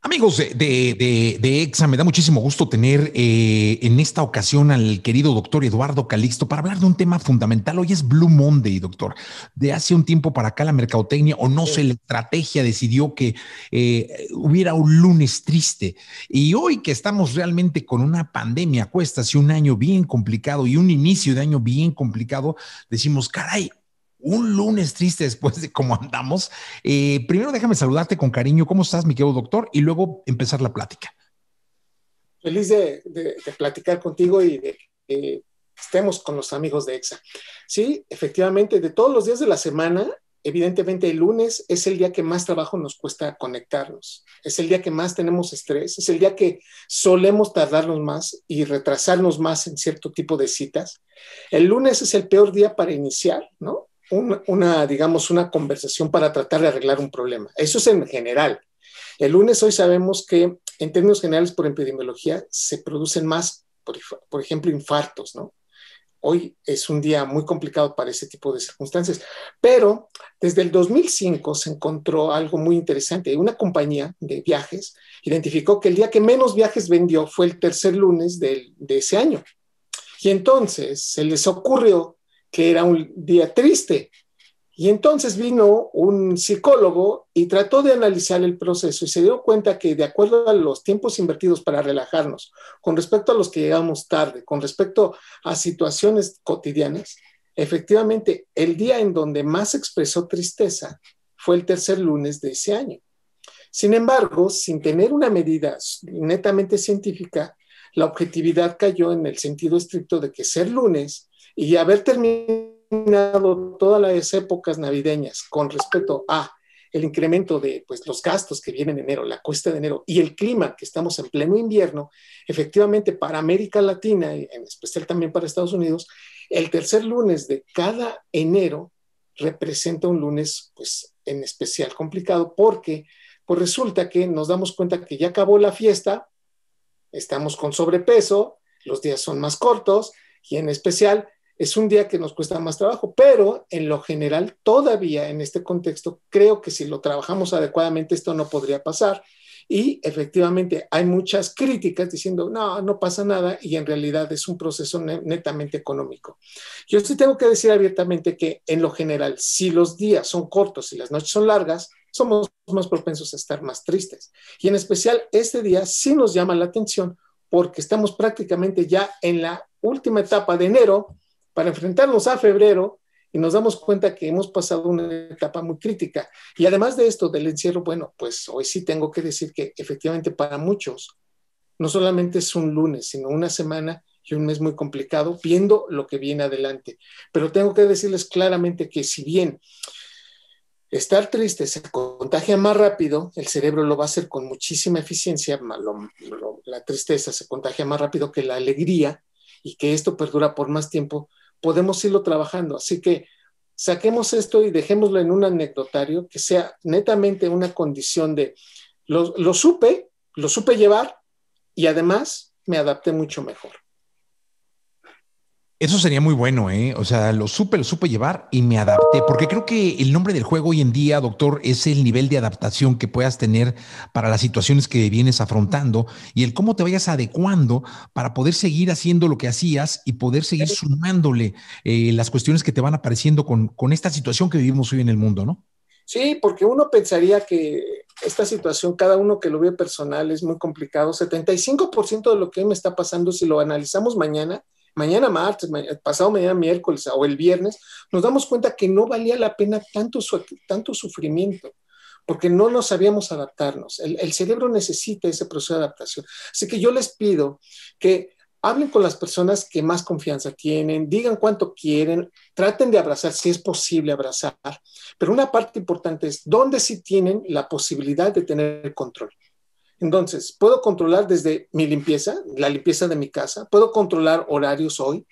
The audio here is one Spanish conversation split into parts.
Amigos de, de, EXA, me da muchísimo gusto tener eh, en esta ocasión al querido doctor Eduardo Calixto para hablar de un tema fundamental. Hoy es Blue Monday, doctor. De hace un tiempo para acá la mercadotecnia, o no sé, la estrategia decidió que eh, hubiera un lunes triste. Y hoy que estamos realmente con una pandemia, cuesta así, un año bien complicado y un inicio de año bien complicado, decimos, caray, un lunes triste después de cómo andamos. Eh, primero déjame saludarte con cariño. ¿Cómo estás, mi querido doctor? Y luego empezar la plática. Feliz de, platicar contigo y de que estemos con los amigos de EXA. Sí, efectivamente, de todos los días de la semana, evidentemente el lunes es el día que más trabajo nos cuesta conectarnos, es el día que más tenemos estrés, es el día que solemos tardarnos más y retrasarnos más en cierto tipo de citas. El lunes es el peor día para iniciar, ¿no? una, digamos, una conversación para tratar de arreglar un problema. Eso es en general. El lunes hoy sabemos que en términos generales por epidemiología se producen más, por, ejemplo, infartos, ¿no? Hoy es un día muy complicado para ese tipo de circunstancias, pero desde el 2005 se encontró algo muy interesante. Una compañía de viajes identificó que el día que menos viajes vendió fue el tercer lunes de ese año. Y entonces se les ocurrió que era un día triste. Y entonces vino un psicólogo y trató de analizar el proceso y se dio cuenta que de acuerdo a los tiempos invertidos para relajarnos, con respecto a los que llegamos tarde, con respecto a situaciones cotidianas, efectivamente el día en donde más expresó tristeza fue el tercer lunes de ese año. Sin embargo, sin tener una medida netamente científica, la objetividad cayó en el sentido estricto de que ser lunes y haber terminado todas las épocas navideñas con respecto a el incremento de pues, los gastos que vienen en enero, la cuesta de enero y el clima que estamos en pleno invierno, efectivamente para América Latina y en especial también para Estados Unidos, el tercer lunes de cada enero representa un lunes pues en especial complicado porque pues resulta que nos damos cuenta que ya acabó la fiesta, estamos con sobrepeso, los días son más cortos y en especial es un día que nos cuesta más trabajo, pero en lo general todavía en este contexto creo que si lo trabajamos adecuadamente esto no podría pasar. Y efectivamente hay muchas críticas diciendo, no, no pasa nada y en realidad es un proceso netamente económico. Yo sí tengo que decir abiertamente que en lo general, si los días son cortos y las noches son largas, somos más propensos a estar más tristes. Y en especial este día sí nos llama la atención porque estamos prácticamente ya en la última etapa de enero para enfrentarnos a febrero y nos damos cuenta que hemos pasado una etapa muy crítica. Y además de esto, del encierro, bueno, pues hoy sí tengo que decir que efectivamente para muchos no solamente es un lunes, sino una semana y un mes muy complicado, viendo lo que viene adelante. Pero tengo que decirles claramente que si bien estar triste se contagia más rápido, el cerebro lo va a hacer con muchísima eficiencia, la tristeza se contagia más rápido que la alegría y que esto perdura por más tiempo, podemos irlo trabajando. Así que saquemos esto y dejémoslo en un anecdotario que sea netamente una condición de lo, supe, lo supe llevar y además me adapté mucho mejor. Eso sería muy bueno, ¿eh? O sea, lo supe, lo supe llevar y me adapté, porque creo que el nombre del juego hoy en día, doctor, es el nivel de adaptación que puedas tener para las situaciones que vienes afrontando y el cómo te vayas adecuando para poder seguir haciendo lo que hacías y poder seguir sumándole eh, las cuestiones que te van apareciendo con, con esta situación que vivimos hoy en el mundo, ¿no? Sí, porque uno pensaría que esta situación, cada uno que lo ve personal, es muy complicado. 75% de lo que me está pasando, si lo analizamos mañana, mañana martes, pasado mañana miércoles o el viernes, nos damos cuenta que no valía la pena tanto, tanto sufrimiento, porque no nos sabíamos adaptarnos. El, el, cerebro necesita ese proceso de adaptación. Así que yo les pido que hablen con las personas que más confianza tienen, digan cuánto quieren, traten de abrazar si es posible abrazar. Pero una parte importante es dónde sí tienen la posibilidad de tener control. Entonces, puedo controlar desde mi limpieza, la limpieza de mi casa, puedo controlar horarios hoy.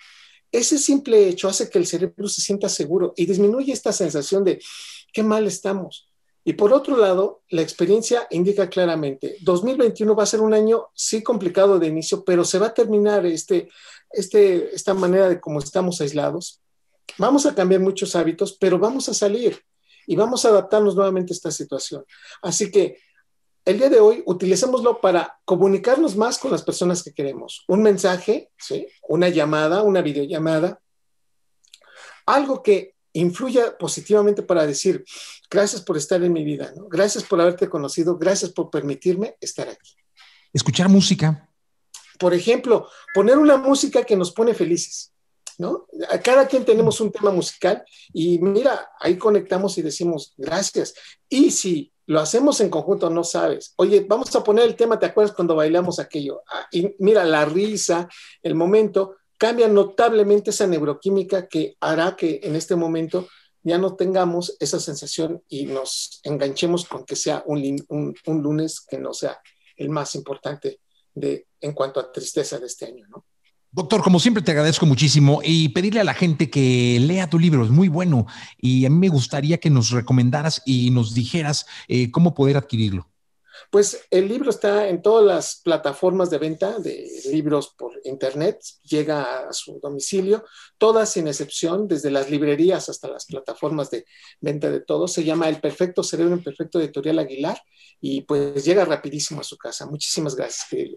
Ese simple hecho hace que el cerebro se sienta seguro y disminuye esta sensación de qué mal estamos. Y por otro lado, la experiencia indica claramente, 2021 va a ser un año sí complicado de inicio, pero se va a terminar este, este, esta manera de cómo estamos aislados. Vamos a cambiar muchos hábitos, pero vamos a salir y vamos a adaptarnos nuevamente a esta situación. Así que el día de hoy utilicémoslo para comunicarnos más con las personas que queremos. Un mensaje, ¿sí? una llamada, una videollamada, algo que influya positivamente para decir, gracias por estar en mi vida, gracias por haberte conocido, gracias por permitirme estar aquí. Escuchar música. Por ejemplo, poner una música que nos pone felices. ¿No? A cada quien tenemos un tema musical y mira, ahí conectamos y decimos gracias. Y si lo hacemos en conjunto, no sabes. Oye, vamos a poner el tema, ¿te acuerdas cuando bailamos aquello? Ah, y mira, la risa, el momento, cambia notablemente esa neuroquímica que hará que en este momento ya no tengamos esa sensación y nos enganchemos con que sea un, un lunes que no sea el más importante de, en cuanto a tristeza de este año, ¿no? Doctor, como siempre te agradezco muchísimo y pedirle a la gente que lea tu libro, es muy bueno y a mí me gustaría que nos recomendaras y nos dijeras eh, cómo poder adquirirlo. Pues el libro está en todas las plataformas de venta de libros por internet, llega a su domicilio, todas sin excepción, desde las librerías hasta las plataformas de venta de todo, Se llama El Perfecto Cerebro perfecto Editorial Aguilar y pues llega rapidísimo a su casa. Muchísimas gracias, querida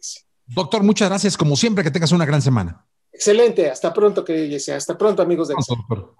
Doctor, muchas gracias. Como siempre, que tengas una gran semana. Excelente. Hasta pronto, querida sea Hasta pronto, amigos de... Hasta